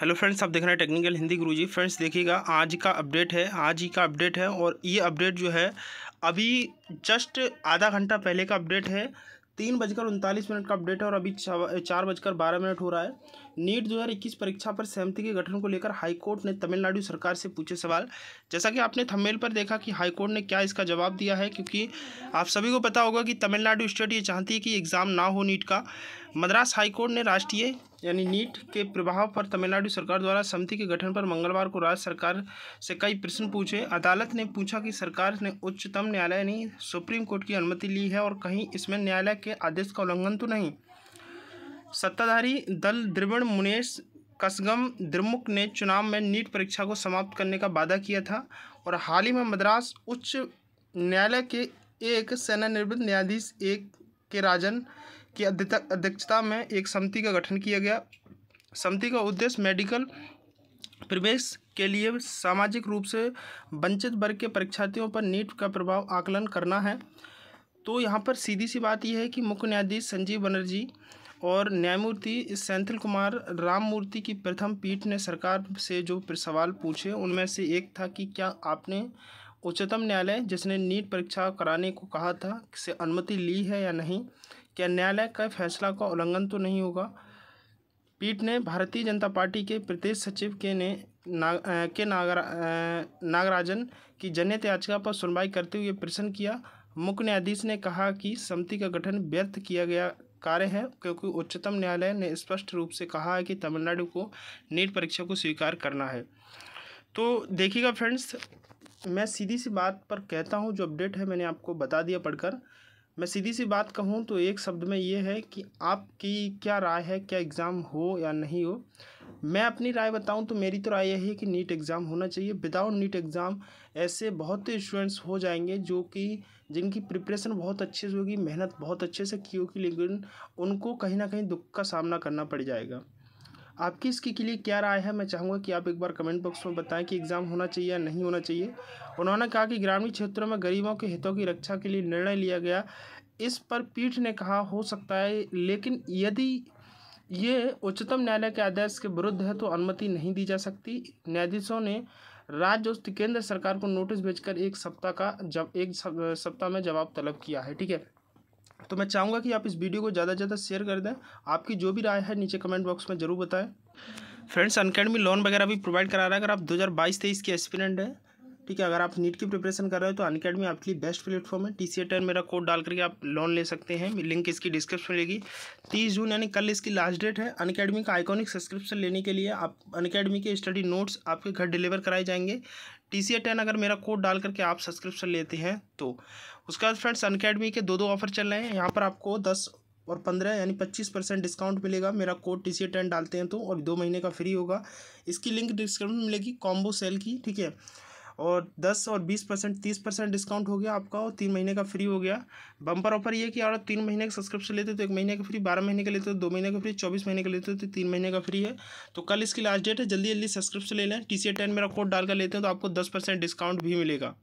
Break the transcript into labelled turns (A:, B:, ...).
A: hello friends आप देख रहे हैं टेक्निकल हिंदी गुरुजी फ्रेंड्स देखिएगा आज का अपडेट है आज ही का अपडेट है और ये अपडेट जो है अभी जस्ट आधा घंटा पहले का अपडेट है तीन बजकर उनतालीस मिनट का अपडेट है और अभी चार बजकर बारह मिनट हो रहा है नीट 2021 परीक्षा पर सहमति के गठन को लेकर हाईकोर्ट ने तमिलनाडु सरकार से पूछे सवाल जैसा कि आपने थंबनेल पर देखा कि हाईकोर्ट ने क्या इसका जवाब दिया है क्योंकि आप सभी को पता होगा कि तमिलनाडु स्टेट ये चाहती है कि एग्ज़ाम ना हो नीट का मद्रास हाईकोर्ट ने राष्ट्रीय यानी नीट के प्रभाव पर तमिलनाडु सरकार द्वारा समिति के गठन पर मंगलवार को राज्य सरकार से कई प्रश्न पूछे अदालत ने पूछा कि सरकार ने उच्चतम न्यायालय यानी सुप्रीम कोर्ट की अनुमति ली है और कहीं इसमें न्यायालय के आदेश का उल्लंघन तो नहीं सत्ताधारी दल द्रविण मुनेश कसगम द्रमुक ने चुनाव में नीट परीक्षा को समाप्त करने का वादा किया था और हाल ही में मद्रास उच्च न्यायालय के एक सेनानिवृत्त न्यायाधीश एक के राजन की अध्यक्षता में एक समिति का गठन किया गया समिति का उद्देश्य मेडिकल प्रवेश के लिए सामाजिक रूप से वंचित वर्ग के परीक्षार्थियों पर नीट का प्रभाव आकलन करना है तो यहाँ पर सीधी सी बात यह है कि मुख्य न्यायाधीश संजीव बनर्जी और न्यायमूर्ति सेंथिल कुमार राममूर्ति की प्रथम पीठ ने सरकार से जो सवाल पूछे उनमें से एक था कि क्या आपने उच्चतम न्यायालय जिसने नीट परीक्षा कराने को कहा था से अनुमति ली है या नहीं क्या न्यायालय का फैसला का उल्लंघन तो नहीं होगा पीठ ने भारतीय जनता पार्टी के प्रदेश सचिव के ने ना, के नागरा नागराजन की जनहित याचिका पर सुनवाई करते हुए प्रश्न किया मुख्य न्यायाधीश ने कहा कि समिति का गठन व्यर्थ किया गया कार्य है क्योंकि उच्चतम न्यायालय ने स्पष्ट रूप से कहा है कि तमिलनाडु को नीट परीक्षा को स्वीकार करना है तो देखिएगा फ्रेंड्स मैं सीधी सी बात पर कहता हूँ जो अपडेट है मैंने आपको बता दिया पढ़कर मैं सीधी सी बात कहूँ तो एक शब्द में ये है कि आपकी क्या राय है क्या एग्ज़ाम हो या नहीं हो मैं अपनी राय बताऊँ तो मेरी तो राय यही है कि नीट एग्ज़ाम होना चाहिए विदाउट नीट एग्ज़ाम ऐसे बहुत स्टूडेंट्स हो जाएंगे जो कि जिनकी प्रिपरेशन बहुत अच्छे से होगी मेहनत बहुत अच्छे से की होगी लेकिन उनको कहीं ना कहीं दुख का सामना करना पड़ जाएगा आपकी इसके के लिए क्या राय है मैं चाहूँगा कि आप एक बार कमेंट बॉक्स में बताएं कि एग्ज़ाम होना चाहिए या नहीं होना चाहिए उन्होंने कहा कि ग्रामीण क्षेत्रों में गरीबों के हितों की रक्षा के लिए निर्णय लिया गया इस पर पीठ ने कहा हो सकता है लेकिन यदि ये उच्चतम न्यायालय के आदेश के विरुद्ध है तो अनुमति नहीं दी जा सकती न्यायाधीशों ने राज्य और केंद्र सरकार को नोटिस भेजकर एक सप्ताह का जब एक सप्ताह में जवाब तलब किया है ठीक है तो मैं चाहूँगा कि आप इस वीडियो को ज़्यादा से ज़्यादा शेयर कर दें आपकी जो भी राय है नीचे कमेंट बॉक्स में ज़रूर बताएं फ्रेंड्स अनकेडमी लोन वगैरह भी प्रोवाइड करा रहा है अगर आप 2022 तेईस के एक्सपीरियंट हैं ठीक है अगर आप नीट की प्रिपरेशन कर रहे हो तो अन अकेडमी आपके लिए बेस्ट प्लेटफॉर्म है टी सी टेन मेरा कोड डाल करके आप लोन ले सकते हैं लिंक इसकी डिस्क्रिप्शन मिलेगी तीस जून यानी कल इसकी लास्ट डेट है अन का आइकॉनिक सब्सक्रिप्शन लेने के लिए आप अन अकेडमी के स्टडी नोट्स आपके घर डिलीवर कराए जाएंगे टी सी टेन अगर मेरा कोड डाल करके आप सब्सक्रिप्शन लेते हैं तो उसके बाद फ्रेंड्स अन के दो दो ऑफर चल रहे हैं यहाँ पर आपको दस और पंद्रह यानी पच्चीस परसेंट डिस्काउंट मिलेगा मेरा कोड टी सी टेन डालते हैं तो और दो महीने का फ्री होगा इसकी लिंक डिस्क्रिप्शन मिलेगी कॉम्बो सेल की ठीक है और दस और बीस परसेंट तीस परसेंट डिस्काउंट हो गया आपका और तीन महीने का फ्री हो गया बम्पर ऑफर ये कि अगर तीन महीने का सब्सक्रिप्शन लेते तो एक महीने का फ्री बारह महीने का लेते हो तो दो महीने का फ्री चौबीस महीने का लेते हो तो तीन महीने का फ्री है तो कल इसकी लास्ट डेट है जल्दी जल्दी सब्सक्रिप्शन ले लें टी सी टेन मेरा कोड डालकर लेते हैं तो आपको दस परसेंट डिस्काउंट भी मिलेगा